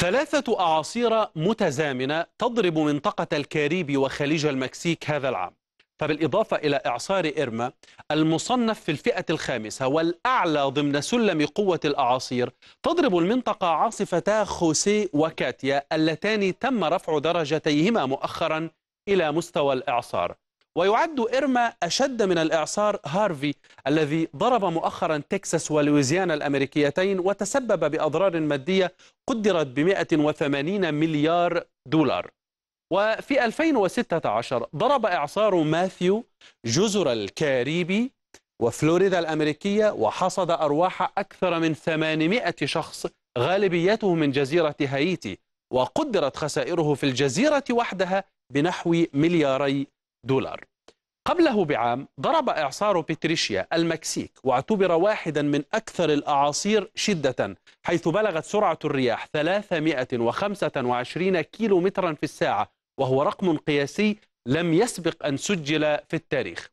ثلاثة أعاصير متزامنة تضرب منطقة الكاريبي وخليج المكسيك هذا العام فبالإضافة إلى إعصار إرما المصنف في الفئة الخامسة والأعلى ضمن سلم قوة الأعاصير تضرب المنطقة عاصفتا خوسي وكاتيا اللتان تم رفع درجتيهما مؤخرا إلى مستوى الإعصار ويعد إرما أشد من الإعصار هارفي الذي ضرب مؤخرا تكساس ولويزيانا الأمريكيتين وتسبب بأضرار مادية قدرت ب 180 مليار دولار وفي 2016 ضرب إعصار ماثيو جزر الكاريبي وفلوريدا الأمريكية وحصد أرواح أكثر من 800 شخص غالبيته من جزيرة هايتي وقدرت خسائره في الجزيرة وحدها بنحو ملياري دولار قبله بعام ضرب إعصار بتريشيا المكسيك واعتبر واحدا من أكثر الأعاصير شدة حيث بلغت سرعة الرياح 325 كيلو مترا في الساعة وهو رقم قياسي لم يسبق أن سجل في التاريخ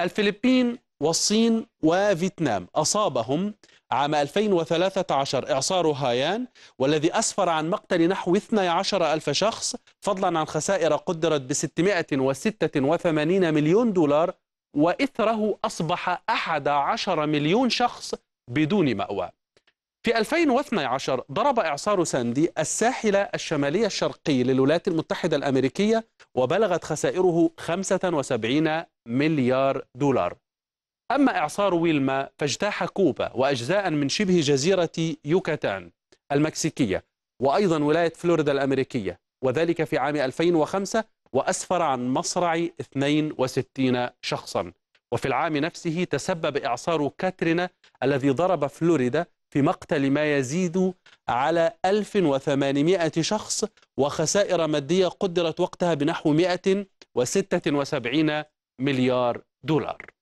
الفلبين والصين وفيتنام أصابهم عام 2013 إعصار هايان والذي أسفر عن مقتل نحو 12 ألف شخص فضلا عن خسائر قدرت ب 686 مليون دولار وإثره أصبح 11 مليون شخص بدون مأوى في 2012 ضرب إعصار ساندي الساحل الشمالي الشرقي للولايات المتحدة الأمريكية وبلغت خسائره 75 مليار دولار أما إعصار ويلما فاجتاح كوبا وأجزاء من شبه جزيرة يوكاتان المكسيكية وأيضا ولاية فلوريدا الأمريكية وذلك في عام 2005 وأسفر عن مصرع 62 شخصا وفي العام نفسه تسبب إعصار كاترينا الذي ضرب فلوريدا في مقتل ما يزيد على 1800 شخص وخسائر مادية قدرت وقتها بنحو 176 مليار دولار